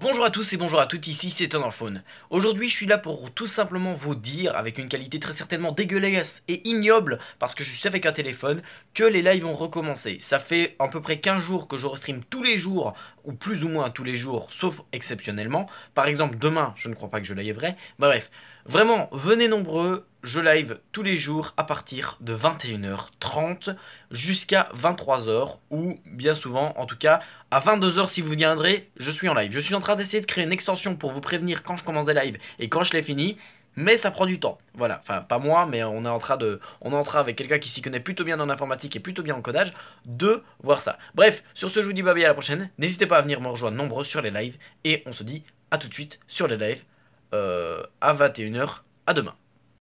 Bonjour à tous et bonjour à toutes, ici c'est Thunderphone. Aujourd'hui je suis là pour tout simplement vous dire, avec une qualité très certainement dégueulasse et ignoble, parce que je suis avec un téléphone, que les lives vont recommencer. Ça fait à peu près 15 jours que je restream tous les jours, ou plus ou moins tous les jours, sauf exceptionnellement. Par exemple demain, je ne crois pas que je Bah Bref, vraiment, venez nombreux, je live tous les jours à partir de 21h30 jusqu'à 23h ou bien souvent en tout cas à 22h si vous viendrez, je suis en live. Je suis en train d'essayer de créer une extension pour vous prévenir quand je commence des lives et quand je l'ai fini, Mais ça prend du temps, voilà, enfin pas moi, mais on est en train de, on est avec quelqu'un qui s'y connaît plutôt bien en informatique et plutôt bien en codage, de voir ça. Bref, sur ce je vous dis bye à la prochaine, n'hésitez pas à venir me rejoindre nombreux sur les lives, et on se dit à tout de suite sur les lives, euh, à 21h, à demain.